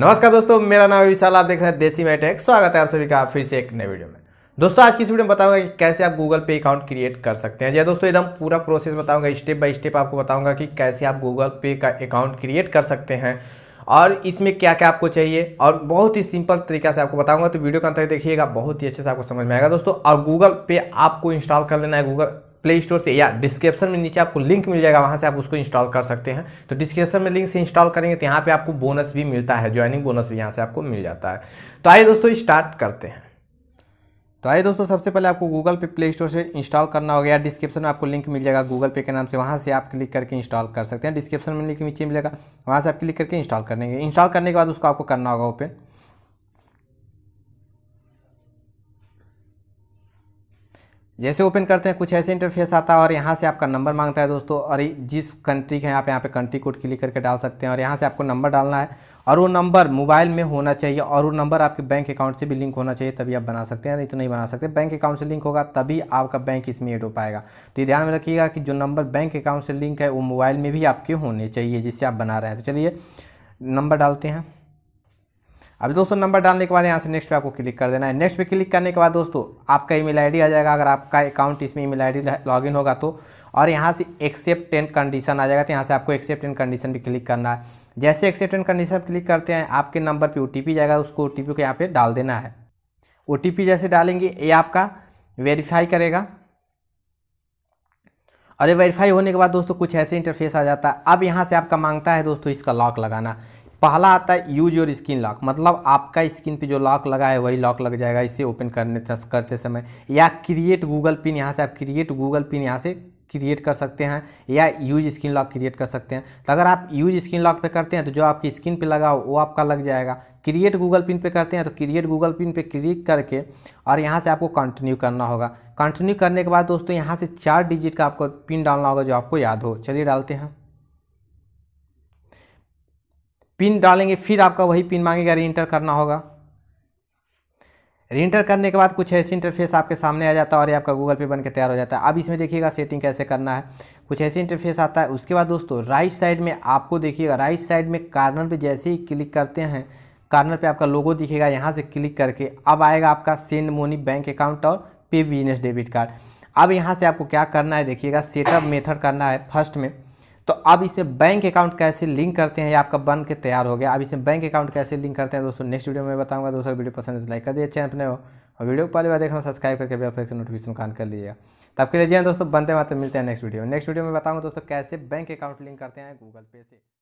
नमस्कार दोस्तों मेरा नाम विशाल आप देख रहे हैं देसी मैटेक स्वागत है आप सभी का फिर से एक नए वीडियो में दोस्तों आज की इस वीडियो में बताऊंगा कि कैसे आप गूगल पे अकाउंट क्रिएट कर सकते हैं जी हाँ दोस्तों एकदम पूरा प्रोसेस बताऊंगा स्टेप बाय स्टेप आपको बताऊंगा कि कैसे आप गूगल पे का अकाउंट क्रिएट कर सकते हैं और इसमें क्या क्या आपको चाहिए और बहुत ही सिंपल तरीका से आपको बताऊंगा तो वीडियो का अंतर देखिएगा बहुत ही अच्छे से आपको समझ में आएगा दोस्तों और गूगल पे आपको इंस्टॉल कर लेना है गूगल प्ले स्टोर से या डिस्क्रिप्शन में नीचे आपको लिंक मिल जाएगा वहाँ से आप उसको इंस्टॉल कर सकते हैं तो डिस्क्रिप्शन में लिंक से इंस्टॉल करेंगे तो यहाँ पर आपको बोनस भी मिलता है ज्वाइनिंग बोनस भी यहाँ से आपको मिल जाता है तो आइए दोस्तों स्टार्ट करते हैं तो आइए दोस्तों सबसे पहले आपको गूगल पे प्ले स्टोर से इंस्टॉल करना होगा या डिस्क्रिप्शन में आपको लिंक मिल जाएगा गूगल पे के नाम से वहाँ से आप क्लिक करके इंस्टॉल कर सकते हैं डिस्क्रिप्शन में लिंक नीचे मिलेगा वहाँ से आप क्लिक करके इंस्टॉल करेंगे इंस्टॉल करने के बाद उसको आपको करना होगा ओपन जैसे ओपन करते हैं कुछ ऐसे इंटरफेस आता है और यहाँ से आपका नंबर मांगता है दोस्तों और जिस कंट्री के आप यहाँ पे कंट्री कोड क्लिक करके डाल सकते हैं और यहाँ से आपको नंबर डालना है और वो नंबर मोबाइल में होना चाहिए और वो नंबर आपके बैंक अकाउंट से भी लिंक होना चाहिए तभी आप बना सकते हैं नहीं तो नहीं बना सकते बैंक अकाउंट से लिंक होगा तभी आपका बैंक इसमें एड हो पाएगा तो ये ध्यान में रखिएगा कि जो नंबर बैंक अकाउंट से लिंक है वो मोबाइल में भी आपके होने चाहिए जिससे आप बना रहे हैं तो चलिए नंबर डालते हैं अब दोस्तों नंबर डालने के बाद यहाँ से नेक्स्ट पे आपको क्लिक कर देना है नेक्स्ट पे क्लिक करने के बाद दोस्तों आपका ईमेल आईडी आ जाएगा अगर आपका अकाउंट इसमें ईमेल आईडी लॉगिन होगा तो और यहाँ से एक्सेप्ट एंड कंडीशन आ जाएगा तो यहाँ से आपको एक्सेप्ट एंड कंडीशन भी क्लिक करना है जैसे एक्सेप्ट एंड कंडीशन क्लिक करते हैं आपके नंबर पर ओ जाएगा उसको ओ को यहाँ पर डाल देना है ओ जैसे डालेंगे ये आपका वेरीफाई करेगा और ये वेरीफाई होने के बाद दोस्तों कुछ ऐसे इंटरफेस आ जाता है अब यहाँ से आपका मांगता है दोस्तों इसका लॉक लगाना पहला आता है यूज योर स्किन लॉक मतलब आपका स्किन पे जो लॉक लगा है वही लॉक लग जाएगा इसे ओपन करने करते समय या क्रिएट गूगल पिन यहाँ से आप क्रिएट गूगल पिन यहाँ से क्रिएट कर सकते हैं या यूज स्क्रीन लॉक क्रिएट कर सकते हैं तो अगर आप यूज स्क्रीन लॉक पे करते हैं तो जो आपकी स्क्रीन पे लगा वो आपका लग जाएगा क्रिएट गूगल पिन पे करते हैं तो क्रिएट गूगल पिन पे क्लिक करके और यहाँ से आपको कंटिन्यू करना होगा कंटिन्यू करने के बाद दोस्तों यहाँ से चार डिजिट का आपको पिन डालना होगा जो आपको याद हो चलिए डालते हैं पिन डालेंगे फिर आपका वही पिन मांगेगा री इंटर करना होगा री इंटर करने के बाद कुछ ऐसी इंटरफेस आपके सामने आ जाता है और ये आपका गूगल पे बन के तैयार हो जाता है अब इसमें देखिएगा सेटिंग कैसे करना है कुछ ऐसी इंटरफेस आता है उसके बाद दोस्तों राइट साइड में आपको देखिएगा राइट साइड में कार्नर पे जैसे ही क्लिक करते हैं कार्नर पे आपका लोगो दिखेगा यहाँ से क्लिक करके अब आएगा आपका सेंड मोनी बैंक अकाउंट और पे बिजनेस डेबिट कार्ड अब यहाँ से आपको क्या करना है देखिएगा सेटअप मेथड करना है फर्स्ट में तो अब इसमें बैंक अकाउंट कैसे लिंक करते हैं ये आपका बन के तैयार हो गया अब इसमें बैंक अकाउंट कैसे लिंक करते हैं दोस्तों नेक्स्ट वीडियो में बताऊंगा दोस्तों वीडियो पसंद है तो लाइक कर दिए चैनल अपने हो और वीडियो को पहली बार देखना सब्सक्राइब करके बेल फ्लेक्स नोटिफिकेशन ऑन कर लीजिएगा तब के लिए जी हाँ दोस्तों बनते हैं मिलते हैं नेक्स्ट वीडियो नेक्स्ट वीडियो में बताऊँगा दोस्तों कैसे बैंक अकाउंट लिंक करते हैं गूगल पे से